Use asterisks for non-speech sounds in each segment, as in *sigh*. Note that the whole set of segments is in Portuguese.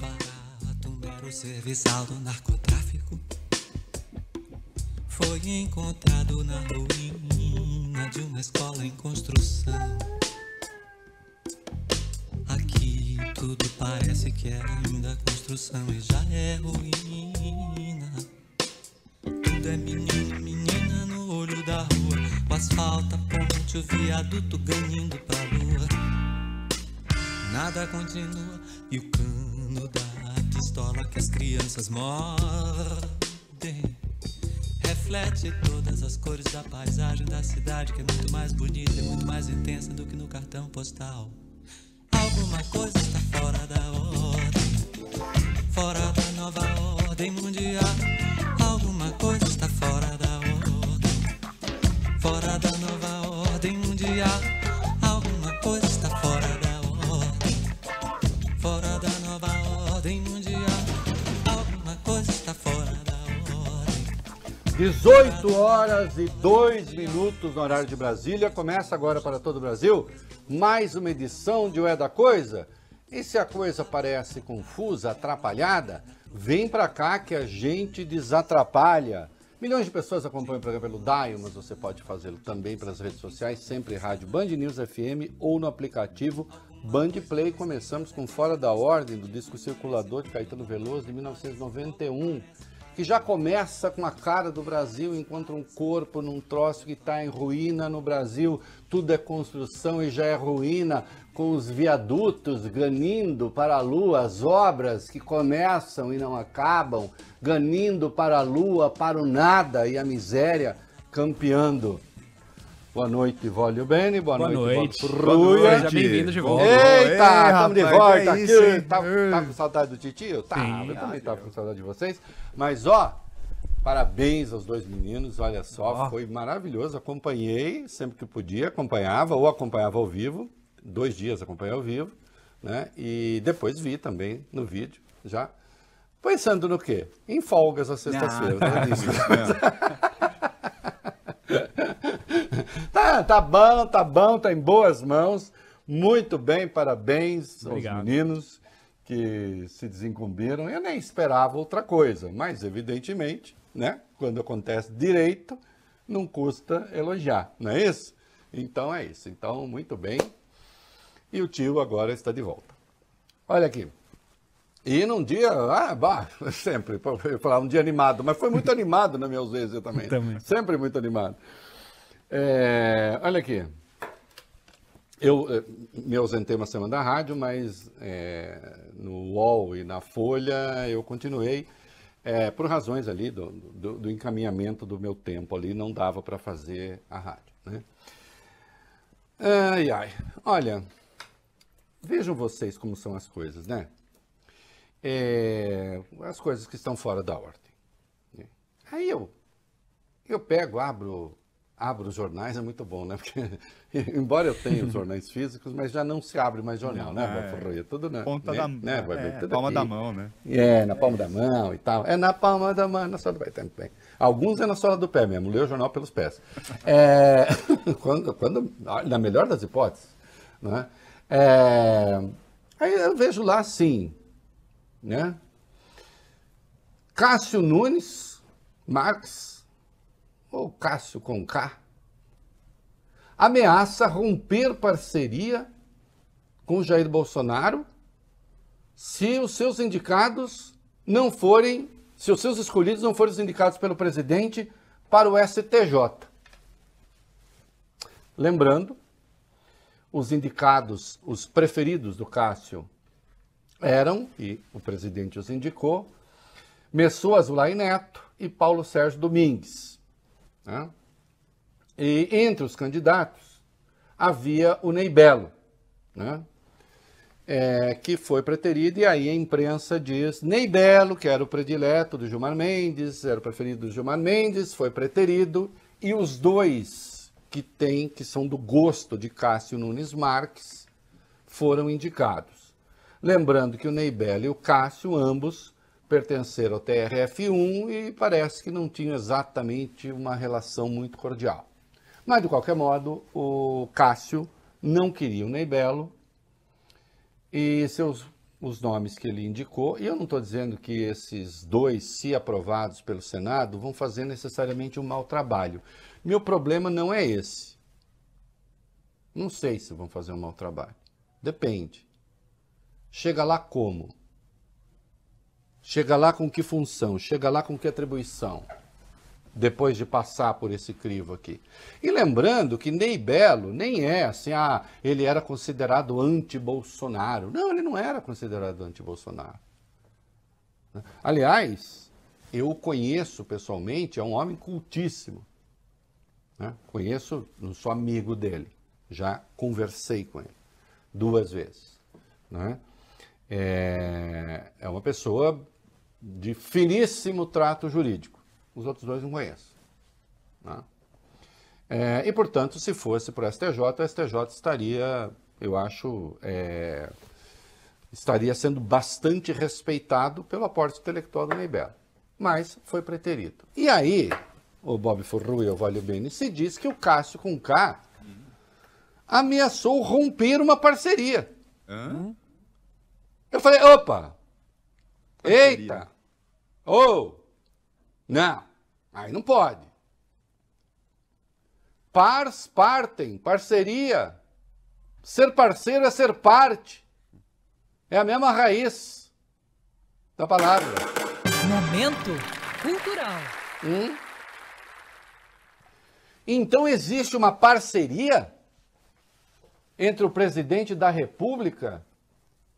barato, um mero serviçal do narcotráfico. Foi encontrado na ruína de uma escola em construção. Aqui tudo parece que é ainda construção e já é ruína. Tudo é menino, menina no olho da rua. O asfalto, a ponte, o viaduto ganhando pra lua. Nada continua e o canto pistola que as crianças mordem. Reflete todas as cores da paisagem da cidade, que é muito mais bonita e é muito mais intensa do que no cartão postal. Alguma coisa está fora da ordem, fora da nova ordem mundial. Alguma coisa está fora 18 horas e 2 minutos no horário de Brasília. Começa agora para todo o Brasil mais uma edição de O É da Coisa. E se a coisa parece confusa, atrapalhada, vem para cá que a gente desatrapalha. Milhões de pessoas acompanham o programa pelo Daio, mas você pode fazê-lo também pelas redes sociais, sempre rádio Band News FM ou no aplicativo Band Play. Começamos com Fora da Ordem, do disco Circulador de Caetano Veloso, de 1991 que já começa com a cara do Brasil, encontra um corpo num troço que está em ruína no Brasil, tudo é construção e já é ruína, com os viadutos ganindo para a lua, as obras que começam e não acabam, ganindo para a lua, para o nada e a miséria campeando. Boa noite, Vólio Bene. Boa, Boa noite, noite. Bem-vindo de volta. Eita, estamos de volta aqui. É tá, tá, com saudade do Titio? Tá, Sim, eu também tava com saudade de vocês. Mas, ó, parabéns aos dois meninos. Olha só, foi maravilhoso. Acompanhei sempre que podia, acompanhava ou acompanhava ao vivo. Dois dias acompanhei ao vivo, né? E depois vi também no vídeo, já. Pensando no quê? Em folgas às ah. sextas-feiras. Não, não, é *laughs* *laughs* Ah, tá bom, tá bom, tá em boas mãos. Muito bem, parabéns Obrigado. aos meninos que se desincumbiram. Eu nem esperava outra coisa, mas evidentemente, né? Quando acontece direito, não custa elogiar, não é isso? Então é isso. Então, muito bem. E o tio agora está de volta. Olha aqui. E num dia, ah, bah, *laughs* sempre, eu falar um dia animado, mas foi muito *laughs* animado na minha ausência também. também. Sempre muito animado. É, olha aqui. Eu é, me ausentei uma semana da rádio, mas é, no UOL e na Folha eu continuei. É, por razões ali do, do, do, encaminhamento do meu tempo ali, não dava para fazer a rádio. Né? Ai, ai. Olha, vejam vocês como são as coisas, né? É, as coisas que estão fora da ordem. Né? Aí eu, eu pego, abro abro ah, os jornais, é muito bom, né? Porque, *laughs* embora eu tenha os jornais físicos, mas já não se abre mais jornal, não, né? É, é tudo na né? ponta né, da né, é, é palma aqui. da mão, né? É, na palma é. da mão e tal. É na palma da mão, na sola do pé. Também. Alguns é na sola do pé mesmo, leio o jornal pelos pés. É, *laughs* quando, quando, na melhor das hipóteses, né? É, aí eu vejo lá assim, né? Cássio Nunes, Marques, ou Cássio com K, ameaça romper parceria com Jair Bolsonaro se os seus indicados não forem, se os seus escolhidos não forem indicados pelo presidente para o STJ. Lembrando, os indicados, os preferidos do Cássio eram, e o presidente os indicou, Messuas Ulay Neto e Paulo Sérgio Domingues. Né? E entre os candidatos havia o Ney Belo, né? É, que foi preterido, e aí a imprensa diz: Ney Belo, que era o predileto do Gilmar Mendes, era o preferido do Gilmar Mendes, foi preterido, e os dois que tem, que são do gosto de Cássio Nunes Marques, foram indicados. Lembrando que o Ney Belo e o Cássio, ambos pertencer ao TRF1 e parece que não tinha exatamente uma relação muito cordial. Mas, de qualquer modo, o Cássio não queria o Neibelo e seus os nomes que ele indicou, e eu não estou dizendo que esses dois, se aprovados pelo Senado, vão fazer necessariamente um mau trabalho. Meu problema não é esse. Não sei se vão fazer um mau trabalho. Depende. Chega lá como? Chega lá com que função? Chega lá com que atribuição? Depois de passar por esse crivo aqui. E lembrando que Ney Belo nem é assim, ah, ele era considerado anti-Bolsonaro. Não, ele não era considerado anti-Bolsonaro. Aliás, eu o conheço pessoalmente, é um homem cultíssimo. Né? Conheço, não sou amigo dele, já conversei com ele duas vezes. Né? É, é uma pessoa de finíssimo trato jurídico. Os outros dois não conheço. Né? É, e, portanto, se fosse para o STJ, o STJ estaria, eu acho, é, estaria sendo bastante respeitado pelo aporte intelectual do Neibelo. Mas foi preterido. E aí, o Bob Furrui, o Vale Bene, se diz que o Cássio com K ameaçou romper uma parceria. Hã? Eu falei, opa, Parceria. Eita! Ou, oh, né? não, aí não pode. Pars, partem, parceria. Ser parceiro é ser parte. É a mesma raiz da palavra. Momento cultural. Hum? Então existe uma parceria entre o presidente da República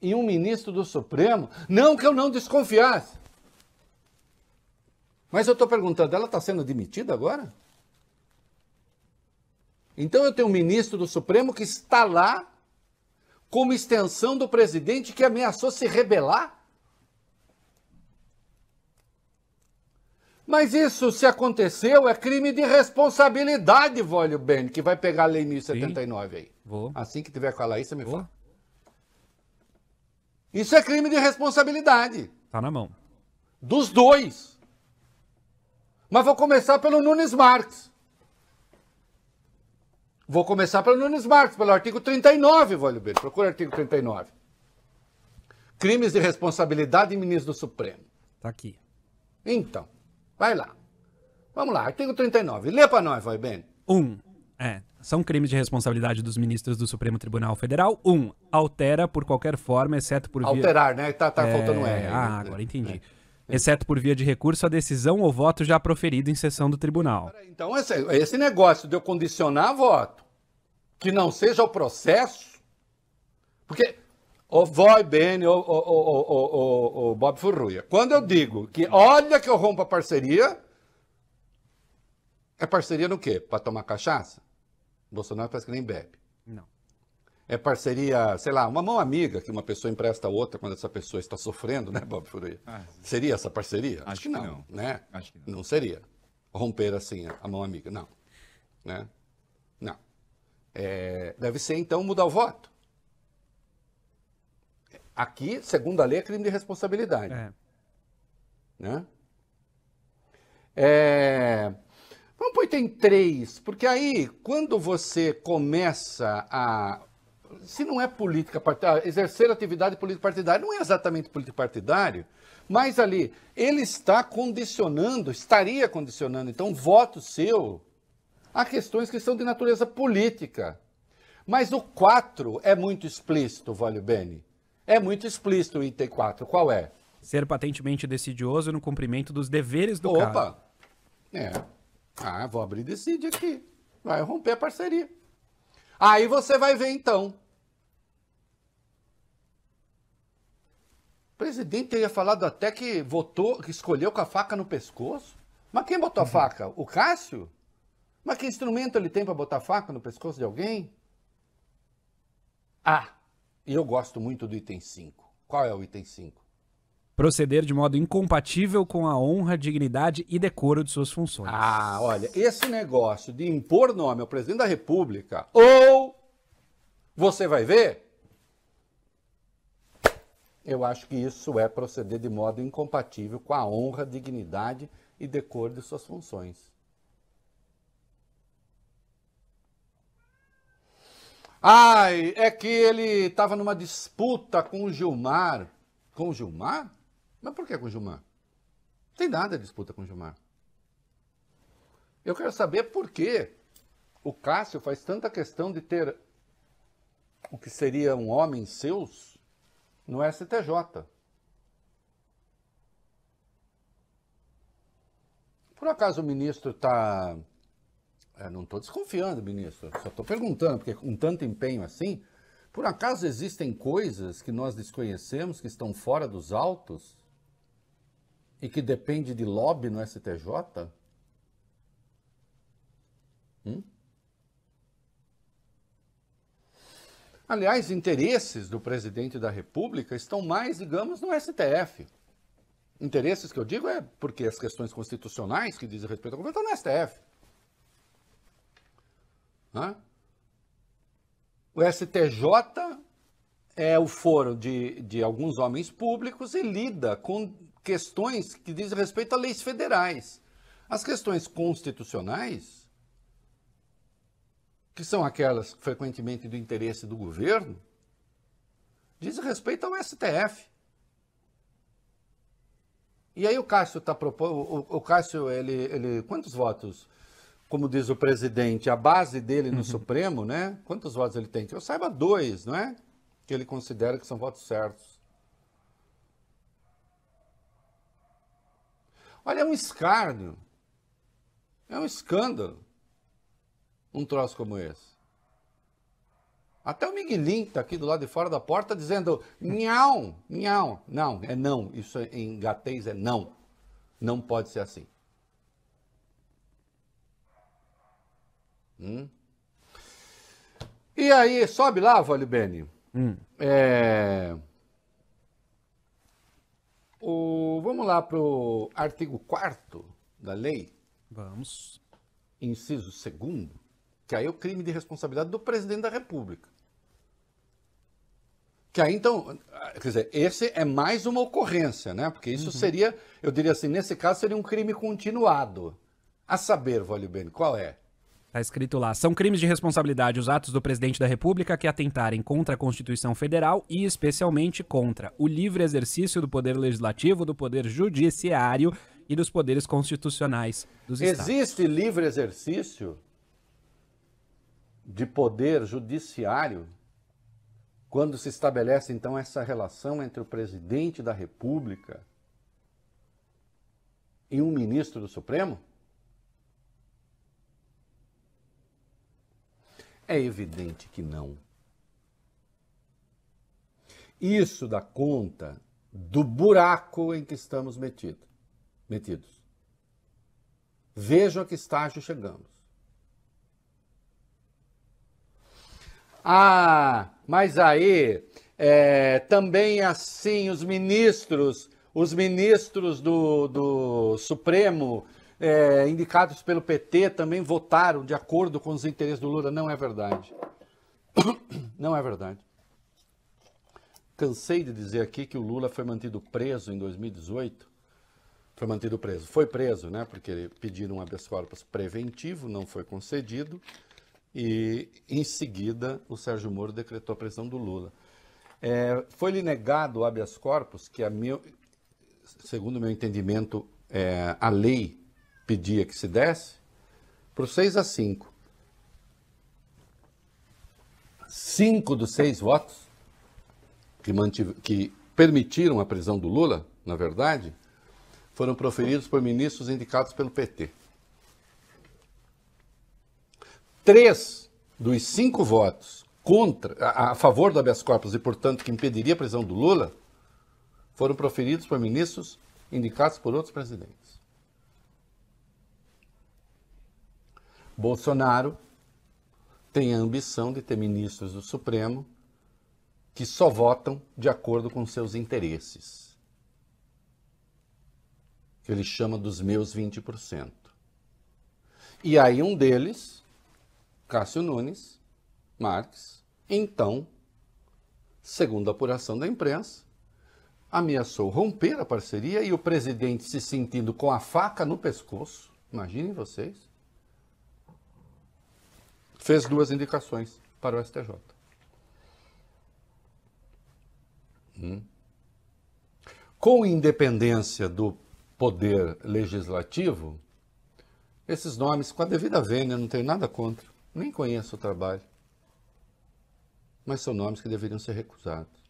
e um ministro do Supremo? Não que eu não desconfiasse. Mas eu estou perguntando, ela está sendo demitida agora? Então eu tenho um ministro do Supremo que está lá como extensão do presidente que ameaçou se rebelar? Mas isso, se aconteceu, é crime de responsabilidade, Vólio Ben, que vai pegar a Lei 1079 Sim, aí. Vou. Assim que tiver com a Laís, você me vou. fala. Isso é crime de responsabilidade. Tá na mão. Dos dois. Mas vou começar pelo Nunes Marques. Vou começar pelo Nunes Marques, pelo artigo 39, Valho Bento. Procura o artigo 39. Crimes de responsabilidade em ministro do Supremo. Tá aqui. Então, vai lá. Vamos lá, artigo 39. Lê para nós, Valho Ben. Um. É, são crimes de responsabilidade dos ministros do Supremo Tribunal Federal. Um, altera por qualquer forma, exceto por via... Alterar, né? Tá, tá é... faltando R. Né? Ah, agora entendi. É exceto por via de recurso, a decisão ou voto já proferido em sessão do tribunal. Então, esse, negócio de eu condicionar voto, que não seja o processo, porque o Voi Bene, o, o, o, o, Bob Furruia, quando eu digo que olha que eu rompo a parceria, é parceria no quê? Para tomar cachaça? Bolsonaro parece que nem bebe. Não é parceria, sei lá, uma mão amiga que uma pessoa empresta a outra quando essa pessoa está sofrendo, né, Bob Ah, seria essa parceria? Acho, acho que, não, não, né? Acho que não. Não seria romper assim a mão amiga, não, né? Não. É, deve ser então mudar o voto. Aqui, segundo a lei, é crime de responsabilidade, é. né? É... Vamos para o item 3, porque aí, quando você começa a se não é política partidária, ah, exercer atividade política partidária não é exatamente político partidário, mas ali ele está condicionando, estaria condicionando, então, voto seu a questões que são de natureza política. Mas o 4 é muito explícito, Vale Bene. É muito explícito o item 4. Qual é? Ser patentemente decidioso no cumprimento dos deveres do Opa. cargo. Opa! É. Ah, vou abrir decide aqui. Vai romper a parceria. Aí você vai ver então presidente teria falado até que votou, que escolheu com a faca no pescoço. Mas quem botou uhum. a faca? O Cássio? Mas que instrumento ele tem para botar faca no pescoço de alguém? Ah, e eu gosto muito do item 5. Qual é o item 5? Proceder de modo incompatível com a honra, dignidade e decoro de suas funções. Ah, olha, esse negócio de impor nome ao presidente da República ou você vai ver eu acho que isso é proceder de modo incompatível com a honra, dignidade e decor de suas funções. Ai, é que ele estava numa disputa com o Gilmar. Com o Gilmar? Mas por que com o Gilmar? Não tem nada de disputa com o Gilmar. Eu quero saber por que o Cássio faz tanta questão de ter o que seria um homem seus no STJ. Por acaso o ministro está. É, não estou desconfiando, ministro, só estou perguntando, porque com tanto empenho assim, por acaso existem coisas que nós desconhecemos, que estão fora dos autos e que depende de lobby no STJ? Hum? Aliás, interesses do presidente da República estão mais, digamos, no STF. Interesses que eu digo é porque as questões constitucionais que dizem respeito ao governo estão no STF. Hã? O STJ é o foro de, de alguns homens públicos e lida com questões que dizem respeito a leis federais. As questões constitucionais que são aquelas frequentemente do interesse do governo, diz respeito ao STF. E aí o Cássio está propondo. O, Cássio, ele, ele. Quantos votos? Como diz o presidente, a base dele no uhum. Supremo, né? Quantos votos ele tem? Que eu saiba dois, não é? Que ele considera que são votos certos. Olha, é um escárnio. É um escândalo um troço como esse. Até o Miguelinho tá aqui do lado de fora da porta dizendo nhão, nhão. Não, é não. Isso é, em gatês é não. Não pode ser assim. Hum? E aí, sobe lá, Vale Bene. Hum. É... O... Vamos lá para o artigo 4 da lei. Vamos. Inciso 2 que aí é o crime de responsabilidade do presidente da República. Que aí então, quer dizer, esse é mais uma ocorrência, né? Porque isso uhum. seria, eu diria assim, nesse caso seria um crime continuado. A saber, Valio bem qual é? está escrito lá: são crimes de responsabilidade os atos do presidente da República que atentarem contra a Constituição Federal e, especialmente, contra o livre exercício do poder legislativo, do poder judiciário e dos poderes constitucionais dos Existe Estados. Existe livre exercício? de poder judiciário, quando se estabelece então essa relação entre o presidente da República e um ministro do Supremo? É evidente que não. Isso dá conta do buraco em que estamos metido, metidos. Vejam a que estágio chegamos. Ah, mas aí é, também assim os ministros, os ministros do, do Supremo, é, indicados pelo PT, também votaram de acordo com os interesses do Lula. Não é verdade. *coughs* Não é verdade. Cansei de dizer aqui que o Lula foi mantido preso em 2018. Foi mantido preso. Foi preso, né? Porque pediram um habeas corpus preventivo, não foi concedido e em seguida o Sérgio Moro decretou a prisão do Lula. É, Foi-lhe negado o habeas corpus, que meu, segundo o meu entendimento é, a lei pedia que se desse, por 6 a 5. Cinco dos seis votos que, mantive, que permitiram a prisão do Lula, na verdade, foram proferidos por ministros indicados pelo PT três dos cinco votos contra, a, a favor do habeas corpus e, portanto, que impediria a prisão do Lula, foram proferidos por ministros indicados por outros presidentes. Bolsonaro tem a ambição de ter ministros do Supremo que só votam de acordo com seus interesses, que ele chama dos meus 20%. E aí um deles Cássio Nunes, Marques, então, segundo a apuração da imprensa, ameaçou romper a parceria e o presidente se sentindo com a faca no pescoço, imaginem vocês, fez duas indicações para o STJ. Hum. Com independência do poder legislativo, esses nomes, com a devida vênia, não tenho nada contra, nem conheço o trabalho, mas são nomes que deveriam ser recusados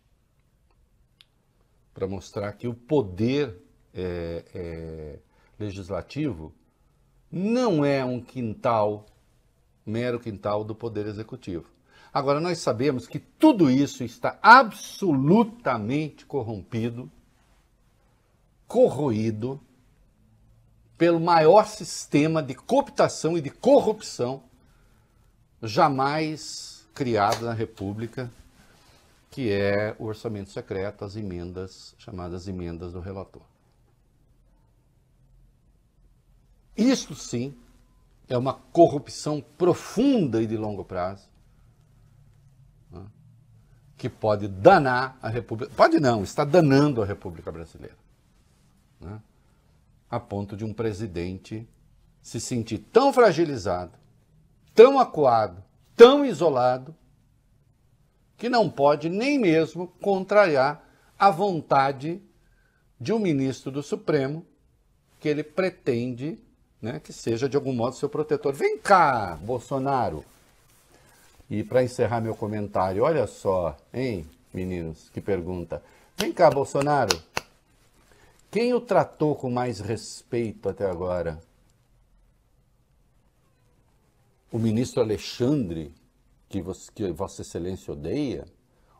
para mostrar que o poder é, é, legislativo não é um quintal, mero quintal do poder executivo. Agora, nós sabemos que tudo isso está absolutamente corrompido, corroído pelo maior sistema de cooptação e de corrupção jamais criado na República, que é o orçamento secreto, as emendas, chamadas emendas do relator. Isso sim é uma corrupção profunda e de longo prazo né, que pode danar a República. Pode não, está danando a República Brasileira. Né, a ponto de um presidente se sentir tão fragilizado tão acuado, tão isolado, que não pode nem mesmo contrariar a vontade de um ministro do Supremo que ele pretende né, que seja de algum modo seu protetor. Vem cá, Bolsonaro! E para encerrar meu comentário, olha só, hein, meninos, que pergunta. Vem cá, Bolsonaro. Quem o tratou com mais respeito até agora? o ministro Alexandre, que, você, que Vossa Excelência odeia,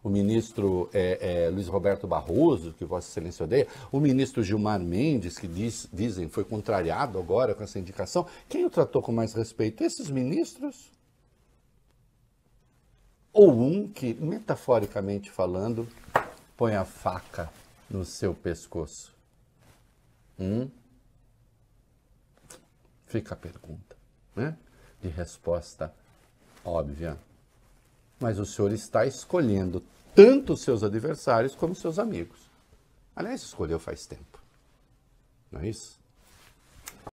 o ministro é, é, Luiz Roberto Barroso, que Vossa Excelência odeia, o ministro Gilmar Mendes, que diz, dizem foi contrariado agora com essa indicação, quem o tratou com mais respeito? Esses ministros? Ou um que, metaforicamente falando, põe a faca no seu pescoço? Hum? Fica a pergunta, né? de resposta óbvia. Mas o senhor está escolhendo tanto seus adversários como seus amigos. Aliás, escolheu faz tempo. Não é isso?